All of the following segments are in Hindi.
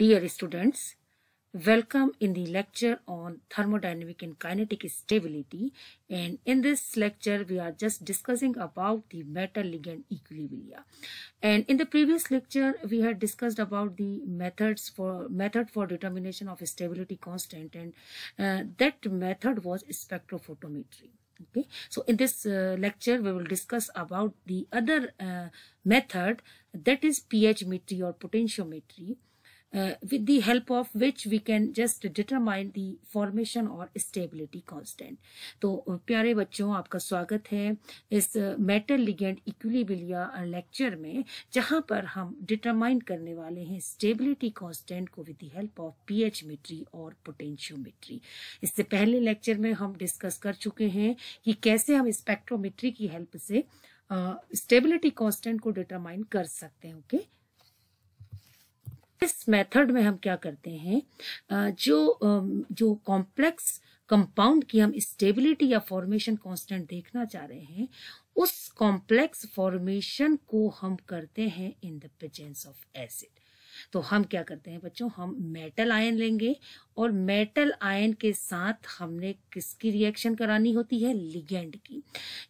Dear students, welcome in the lecture on thermodynamic and kinetic stability and in this lecture we are just discussing about the metal ligand equilibria and in the previous lecture we had discussed about the methods for method for determination of stability constant and uh, that method was spectrophotometry okay so in this uh, lecture we will discuss about the other uh, method that is pH metry or potentiometry uh, with the help of which we can just determine the formation or stability constant. तो प्यारे बच्चों आपका स्वागत है इस मेटल लिगेंड इक्विलिबिलिया लेक्चर में जहां पर हम determine करने वाले हैं stability constant को with the help of pH मिट्री और पोटेंशियोमेट्री इससे पहले लेक्चर में हम discuss कर चुके हैं कि कैसे हम spectrometry की help से स्टेबिलिटी uh, कांस्टेंट को डिटरमाइन कर सकते हैं ओके okay? इस मेथड में हम क्या करते हैं जो जो कॉम्प्लेक्स कंपाउंड की हम स्टेबिलिटी या फॉर्मेशन कांस्टेंट देखना चाह रहे हैं उस कॉम्प्लेक्स फॉर्मेशन को हम करते हैं in the presence of acid तो हम क्या करते हैं बच्चों हम मेटल आयन लेंगे और मेटल आयन के साथ हमने किसकी रिएक्शन करानी होती है लिगेंड की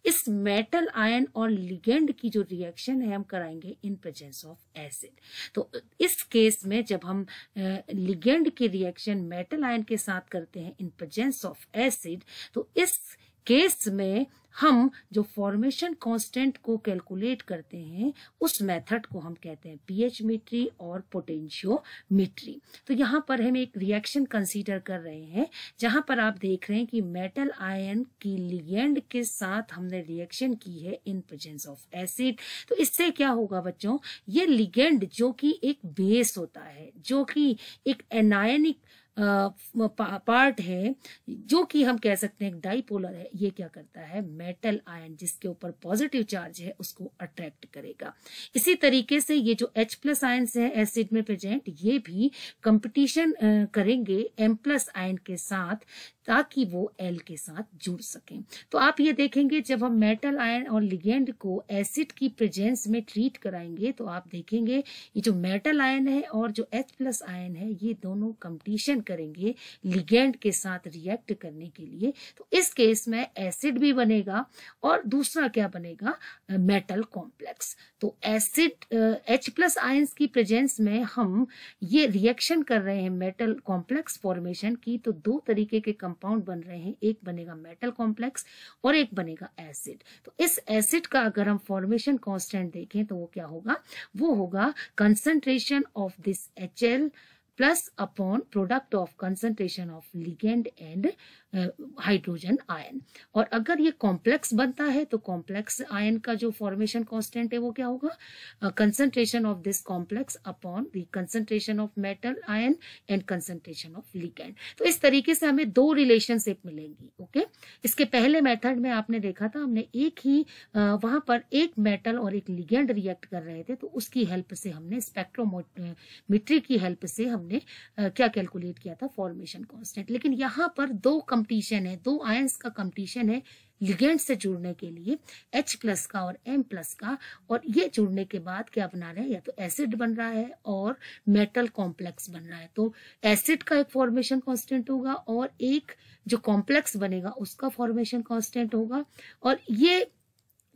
इस मेटल आयन और लिगेंड की जो रिएक्शन है हम कराएंगे इन प्रेजेंस ऑफ एसिड तो इस केस में जब हम लिगेंड के रिएक्शन मेटल आयन के साथ करते हैं इन प्रेजेंस ऑफ एसिड तो इस केस में हम जो फॉर्मेशन कांस्टेंट को कैलकुलेट करते हैं उस मेथड को हम कहते हैं पीएच मीट्री और पोटेंशियो मीट्री तो यहाँ पर हम एक रिएक्शन कंसीडर कर रहे हैं जहाँ पर आप देख रहे हैं कि मेटल आयन की लिगेंड के साथ हमने रिएक्शन की है इन प्रेजेंस ऑफ एसिड तो इससे क्या होगा बच्चों ये लिगेंड जो कि एक बेस होता है जो कि एक एनायनिक पार्ट है जो कि हम कह सकते हैं डाईपोलर है ये क्या करता है मेटल आयन जिसके ऊपर पॉजिटिव चार्ज है उसको अट्रैक्ट करेगा इसी तरीके से ये जो एच प्लस आयन है एसिड में प्रेजेंट ये भी कंपटीशन करेंगे एम प्लस आयन के साथ ताकि वो एल के साथ जुड़ सकें तो आप ये देखेंगे जब हम मेटल आयन और लिगेंड को एसिड की प्रेजेंस में ट्रीट कराएंगे तो आप देखेंगे ये जो मेटल आयन है और जो एच प्लस आयन है ये दोनों कंपटीशन करेंगे लिगेंड के साथ रिएक्ट करने के लिए तो इस केस में एसिड भी बनेगा और दूसरा क्या बनेगा मेटल कॉम्प्लेक्स तो एसिड एच प्लस आयन की प्रेजेंस में हम ये रिएक्शन कर रहे हैं मेटल कॉम्प्लेक्स फॉर्मेशन की तो दो तरीके के कम कंपाउंड बन रहे हैं एक बनेगा मेटल कॉम्प्लेक्स और एक बनेगा एसिड तो इस एसिड का अगर हम फॉर्मेशन कॉन्स्टेंट देखें तो वो क्या होगा वो होगा concentration of this H L plus upon product of concentration of ligand and hydrogen ion और अगर ये कॉम्प्लेक्स बनता है तो कॉम्प्लेक्स आयन का जो फॉर्मेशन कांस्टेंट है वो क्या होगा concentration of this complex upon the concentration of metal ion and concentration of ligand तो इस तरीके से हमें दो रिलेशनशिप मिलेंगी ओके इसके पहले मेथड में आपने देखा था हमने एक ही वहां पर एक मेटल और एक लिगेंड रिएक्ट कर रहे थे तो उसकी हेल्प से हमने स्पेक्ट्रोमोट्री की हेल्प से हमने क्या कैलकुलेट किया था फॉर्मेशन कॉन्स्टेंट लेकिन यहाँ पर दो कम कंपटीशन है दो आयंस का कंपटीशन है लिगेंड से जुड़ने के लिए H प्लस का और M प्लस का और ये जुड़ने के बाद क्या बना रहे हैं या तो एसिड बन रहा है और मेटल कॉम्प्लेक्स बन रहा है तो एसिड का एक फॉर्मेशन कांस्टेंट होगा और एक जो कॉम्प्लेक्स बनेगा उसका फॉर्मेशन कांस्टेंट होगा और ये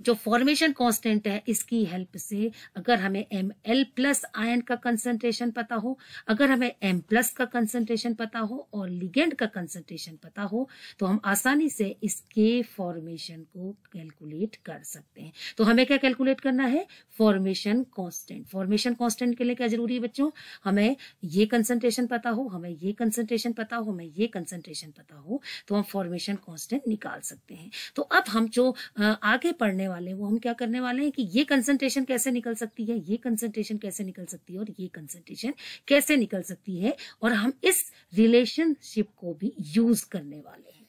जो फॉर्मेशन कांस्टेंट है इसकी हेल्प से अगर हमें एम एल प्लस आयन का कंसंट्रेशन पता हो अगर हमें एम प्लस का कंसंट्रेशन पता हो और लिगेंड का कंसंट्रेशन पता हो तो हम आसानी से इसके फॉर्मेशन को कैलकुलेट कर सकते हैं तो हमें क्या कैलकुलेट करना है फॉर्मेशन कांस्टेंट फॉर्मेशन कांस्टेंट के लिए क्या जरूरी है बच्चों हमें ये कंसेंट्रेशन पता हो हमें ये कंसेंट्रेशन पता हो हमें ये कंसेंट्रेशन पता हो तो हम फॉर्मेशन कॉन्स्टेंट निकाल सकते हैं तो अब हम जो आगे पढ़ने करने वाले हैं वो हम क्या करने वाले हैं कि ये कंसंट्रेशन कैसे निकल सकती है ये कंसंट्रेशन कैसे निकल सकती है और ये कंसंट्रेशन कैसे निकल सकती है और हम इस रिलेशनशिप को भी यूज करने वाले हैं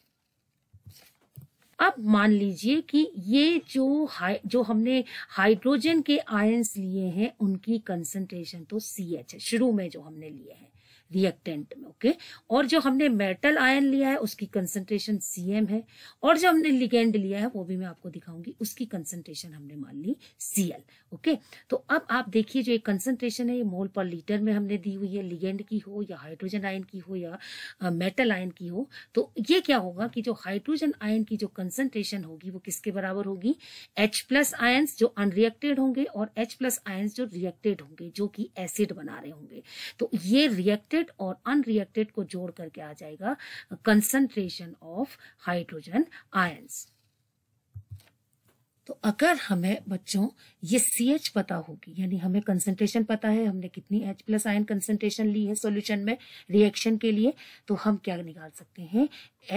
अब मान लीजिए कि ये जो हाई जो हमने हाइड्रोजन के आयंस लिए हैं उनकी कंसंट्रेशन तो सी एच है शुरू में जो हमने लिए हैं रिएक्टेंट में ओके और जो हमने मेटल आयन लिया है उसकी कंसेंट्रेशन सी एम है और जो हमने लिगेंड लिया है वो भी मैं आपको दिखाऊंगी उसकी कंसेंट्रेशन हमने मान ली सी एल ओके तो अब आप देखिए जो एक कंसेंट्रेशन है ये मोल पर लीटर में हमने दी हुई है लिगेंड की हो या हाइड्रोजन आयन की हो या मेटल आयन की हो तो ये क्या होगा कि जो हाइड्रोजन आयन की जो कंसेंट्रेशन होगी वो किसके बराबर होगी एच प्लस आयन जो अनरिएक्टेड होंगे और एच प्लस आयन जो रिएक्टेड होंगे जो कि एसिड बना रहे होंगे तो ये रिएक्टेड रिएक्टेड और अनरिएक्टेड को जोड़ करके आ जाएगा कंसंट्रेशन ऑफ हाइड्रोजन आयंस तो अगर हमें बच्चों ये सी एच पता होगी यानी हमें कंसंट्रेशन पता है हमने कितनी एच प्लस आयन कंसंट्रेशन ली है सॉल्यूशन में रिएक्शन के लिए तो हम क्या निकाल सकते हैं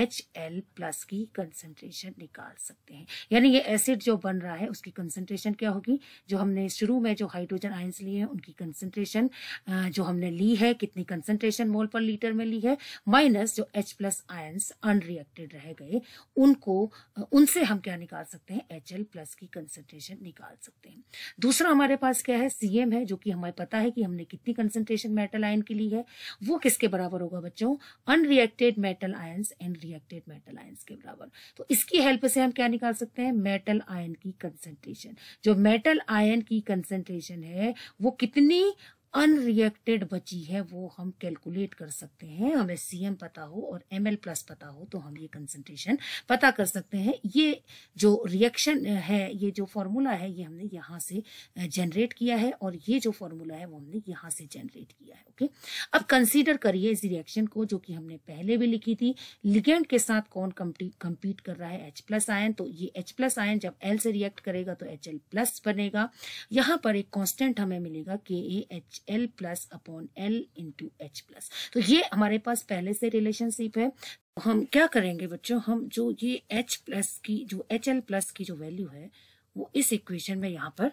एच एल प्लस की कंसंट्रेशन निकाल सकते हैं यानी ये एसिड जो बन रहा है उसकी कंसंट्रेशन क्या होगी जो हमने शुरू में जो हाइड्रोजन आयन्स लिए हैं उनकी कंसंट्रेशन जो हमने ली है कितनी कंसंट्रेशन मोल पर लीटर में ली है माइनस जो एच प्लस आयन्स अनरिएक्टेड रह गए उनको उनसे हम क्या निकाल सकते हैं एच एल प्लस प्लस की कंसंट्रेशन निकाल सकते हैं दूसरा हमारे पास क्या है सीएम है जो कि हमें पता है कि हमने कितनी कंसंट्रेशन मेटल आयन की ली है वो किसके बराबर होगा बच्चों unreacted metal ions and reacted metal ions के बराबर तो इसकी हेल्प से हम क्या निकाल सकते हैं मेटल आयन की कंसेंट्रेशन जो मेटल आयन की कंसेंट्रेशन है वो कितनी अनरिएक्टेड बची है वो हम कैलकुलेट कर सकते हैं हमें एम पता हो और एम प्लस पता हो तो हम ये कंसनट्रेशन पता कर सकते हैं ये जो रिएक्शन है ये जो फॉर्मूला है ये हमने यहाँ से जनरेट किया है और ये जो फॉर्मूला है वो हमने यहाँ से जनरेट किया है ओके अब कंसिडर करिए इस रिएक्शन को जो कि हमने पहले भी लिखी थी लिगेंड के साथ कौन कम्पीट कर रहा है एच प्लस आयन तो ये एच प्लस आयन जब एल से रिएक्ट करेगा तो एच एल प्लस बनेगा यहाँ पर एक कॉन्स्टेंट हमें मिलेगा K A H L plus upon L into H plus तो ये हमारे पास पहले से रिलेशनशिप है तो हम क्या करेंगे बच्चों हम जो ये एच प्लस की जो एच एल प्लस की जो वैल्यू है वो इस इक्वेशन में यहाँ पर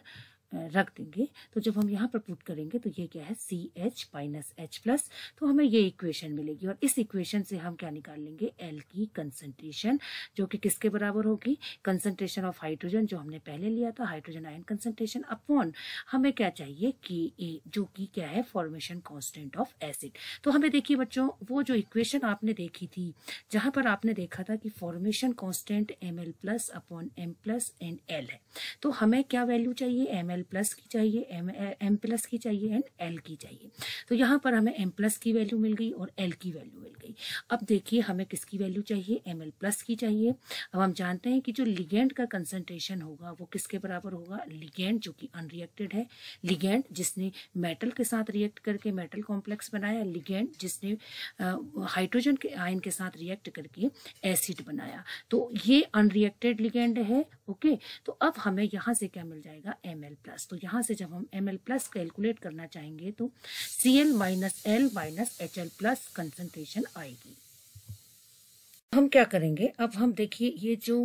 रख देंगे तो जब हम यहाँ पर पुट करेंगे तो ये क्या है C H minus H plus तो हमें ये इक्वेशन मिलेगी और इस इक्वेशन से हम क्या निकाल लेंगे एल की कंसंट्रेशन जो कि किसके बराबर होगी कंसंट्रेशन ऑफ हाइड्रोजन जो हमने पहले लिया था हाइड्रोजन आयन कंसंट्रेशन अपॉन हमें क्या चाहिए के ए जो कि क्या है फॉर्मेशन कॉन्स्टेंट ऑफ एसिड तो हमें देखिए बच्चों वो जो इक्वेशन आपने देखी थी जहां पर आपने देखा था कि formation constant M L plus upon M plus and L है तो हमें क्या वैल्यू चाहिए एम एल प्लस की चाहिए एम एम प्लस की चाहिए एंड एल की चाहिए तो यहाँ पर हमें एम प्लस की वैल्यू मिल गई और एल की वैल्यू मिल गई अब देखिए हमें किसकी वैल्यू चाहिए एम एल प्लस की चाहिए अब हम जानते हैं कि जो लिगेंड का कंसनट्रेशन होगा वो किसके बराबर होगा लिगेंड जो कि अनरिएक्टेड है लिगेंड जिसने मेटल के साथ रिएक्ट करके मेटल कॉम्प्लेक्स बनाया लिगेंड जिसने हाइड्रोजन के आयन के साथ रिएक्ट करके एसिड बनाया तो ये अनरिएक्टेड लिगेंड है ओके तो अब हमें यहाँ से क्या मिल जाएगा एम एल प्लस तो यहाँ से जब हम एम एल प्लस कैलकुलेट करना चाहेंगे तो C L minus L minus H L plus concentration आएगी हम क्या करेंगे अब हम देखिए ये जो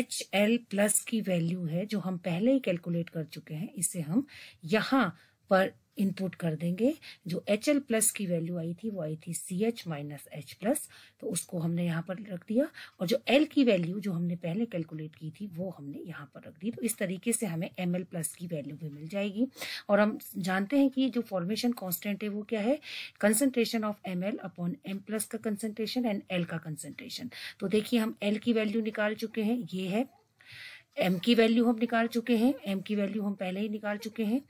एच एल प्लस की वैल्यू है जो हम पहले ही कैलकुलेट कर चुके हैं इसे हम यहाँ पर इनपुट कर देंगे जो एच एल प्लस की वैल्यू आई थी वो आई थी C H minus H plus तो उसको हमने यहाँ पर रख दिया और जो एल की वैल्यू जो हमने पहले कैलकुलेट की थी वो हमने यहाँ पर रख दी तो इस तरीके से हमें एम एल प्लस की वैल्यू भी मिल जाएगी और हम जानते हैं कि जो फॉर्मेशन कॉन्स्टेंट है वो क्या है concentration of M L upon M plus का कंसनट्रेशन एंड एल का कंसनट्रेशन तो देखिए हम एल की वैल्यू निकाल चुके हैं ये है एम की वैल्यू हम निकाल चुके हैं एम की वैल्यू हम पहले ही निकाल चुके हैं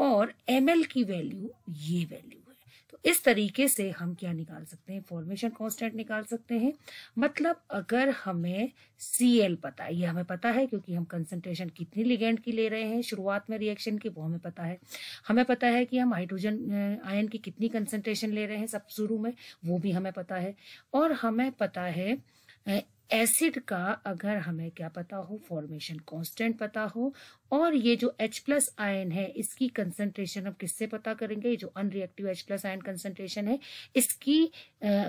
और एम की वैल्यू ये वैल्यू है तो इस तरीके से हम क्या निकाल सकते हैं फॉर्मेशन कांस्टेंट निकाल सकते हैं मतलब अगर हमें सी एल पता है ये हमें पता है क्योंकि हम कंसंट्रेशन कितनी लिगेंड की ले रहे हैं शुरुआत में रिएक्शन की वो हमें पता है हमें पता है कि हम हाइड्रोजन आयन की कितनी कंसनट्रेशन ले रहे हैं सब शुरू में वो भी हमें पता है और हमें पता है एसिड का अगर हमें क्या पता हो फॉर्मेशन कांस्टेंट पता हो और ये जो H प्लस आयन है इसकी कंसंट्रेशन हम किससे पता करेंगे जो unreactive H plus ion concentration है इसकी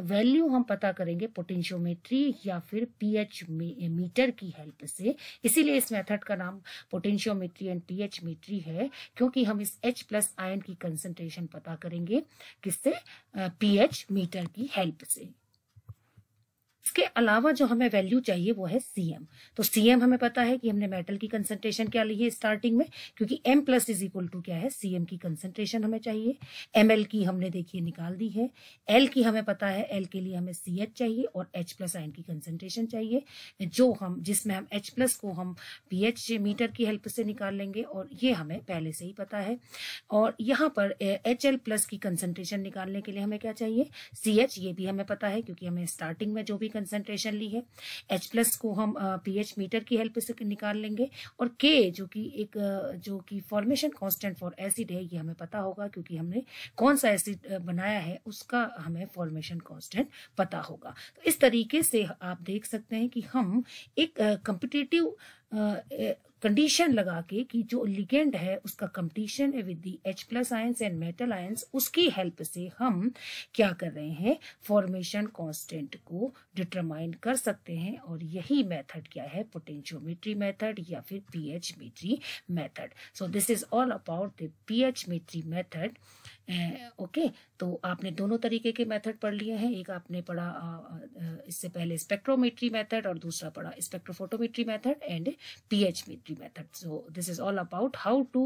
वैल्यू हम पता करेंगे पोटेंशियोमेट्री या फिर पीएच मीटर की हेल्प से इसीलिए इस मेथड का नाम पोटेंशियोमेट्री एंड पीएच मीट्री है क्योंकि हम इस H प्लस आयन की कंसंट्रेशन पता करेंगे किससे पीएच मीटर की हेल्प से इसके अलावा जो हमें वैल्यू चाहिए वो है सीएम तो सीएम हमें पता है कि हमने मेटल की कंसेंट्रेशन क्या ली है स्टार्टिंग में क्योंकि M plus is equal to क्या है सीएम की कंसेंट्रेशन हमें चाहिए एम एल की हमने देखिए निकाल दी है एल की हमें पता है एल के लिए हमें सी एच चाहिए और एच प्लस आयन की कंसेंट्रेशन चाहिए जो हम जिसमें हम एच प्लस को हम पी एच मीटर की हेल्प से निकाल लेंगे और ये हमें पहले से ही पता है और यहाँ पर एच एल प्लस की कंसेंट्रेशन निकालने के लिए हमें क्या चाहिए सी एच ये भी हमें पता है क्योंकि हमें स्टार्टिंग में जो भी की कंसनट्रेशन ली है एच प्लस को हम पीएच मीटर की हेल्प से निकाल लेंगे और के जो कि एक जो कि फॉर्मेशन कांस्टेंट फॉर एसिड है ये हमें पता होगा क्योंकि हमने कौन सा एसिड बनाया है उसका हमें फॉर्मेशन कांस्टेंट पता होगा तो इस तरीके से आप देख सकते हैं कि हम एक कंपिटेटिव कंडीशन लगा के कि जो लिगेंड है उसका कंपटीशन है with the H plus ions and metal ions उसकी हेल्प से हम क्या कर रहे हैं फॉर्मेशन कांस्टेंट को डिटरमाइन कर सकते हैं और यही मेथड क्या है पोटेंशियोमेट्री मेथड या फिर pH metry method so this is all about the pH metry method okay तो आपने दोनों तरीके के मेथड पढ़ लिए हैं एक आपने पढ़ा इससे पहले स्पेक्ट्रोमेट्री मेथड और दूसरा पढ़ा spectrophotometry method and pH metry method so this is all about how to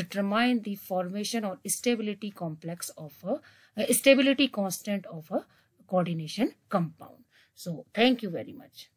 determine the formation और stability complex of stability constant of a coordination compound so thank you very much